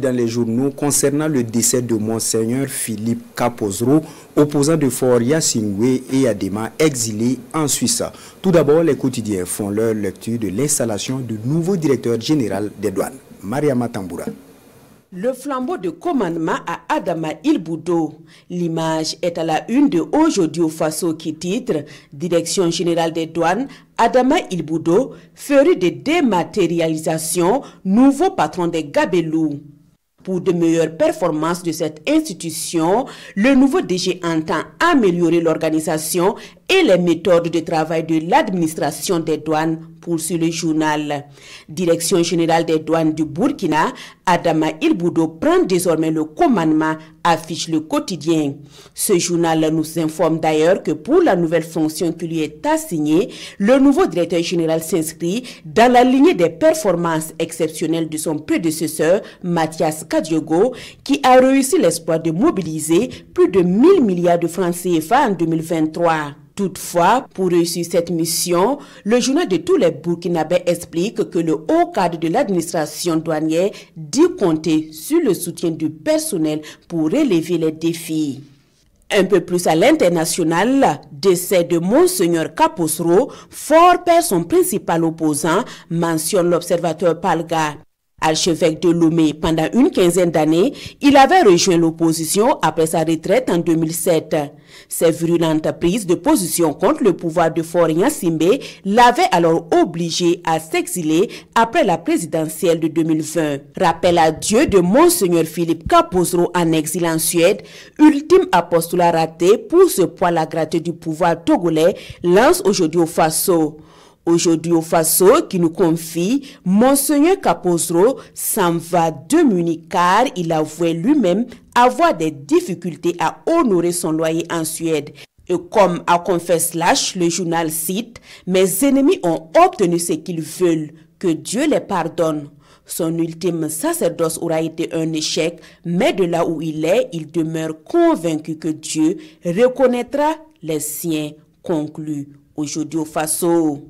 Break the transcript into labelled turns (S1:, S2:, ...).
S1: dans les journaux concernant le décès de Monseigneur Philippe Capozro, opposant de Fort Yassingwe et Adema, exilé en Suisse. Tout d'abord, les quotidiens font leur lecture de l'installation du nouveau directeur général des douanes, Maria Matambura.
S2: Le flambeau de commandement à Adama Ilboudo. L'image est à la une de aujourd'hui au Faso qui titre Direction générale des douanes, Adama Ilboudo, ferait de dématérialisation, nouveau patron des Gabelous. Pour de meilleures performances de cette institution, le nouveau DG entend améliorer l'organisation et les méthodes de travail de l'administration des douanes, poursuit le journal. Direction générale des douanes du Burkina, Adama Ilboudo prend désormais le commandement, affiche le quotidien. Ce journal nous informe d'ailleurs que pour la nouvelle fonction qui lui est assignée, le nouveau directeur général s'inscrit dans la lignée des performances exceptionnelles de son prédécesseur, Mathias Kadiogo, qui a réussi l'espoir de mobiliser plus de 1000 milliards de francs CFA en 2023. Toutefois, pour réussir cette mission, le journal de tous les Burkinabés explique que le haut cadre de l'administration douanière dit compter sur le soutien du personnel pour relever les défis. Un peu plus à l'international, décès de Monseigneur Caposro, fort père son principal opposant, mentionne l'observateur Palga. Archevêque de Lomé pendant une quinzaine d'années, il avait rejoint l'opposition après sa retraite en 2007. Ses virulentes prises de position contre le pouvoir de Fort Yassimbe l'avait alors obligé à s'exiler après la présidentielle de 2020. Rappel à Dieu de Monseigneur Philippe Caposro en exil en Suède, ultime apostolat raté pour ce poids la gratter du pouvoir togolais, lance aujourd'hui au Faso. Aujourd'hui au Faso, qui nous confie, Monseigneur Caposro s'en va de Munich car il avouait lui-même avoir des difficultés à honorer son loyer en Suède. Et comme a Confesse Lâche, le journal cite, Mes ennemis ont obtenu ce qu'ils veulent, que Dieu les pardonne. Son ultime sacerdoce aura été un échec, mais de là où il est, il demeure convaincu que Dieu reconnaîtra les siens, conclut aujourd'hui au Faso.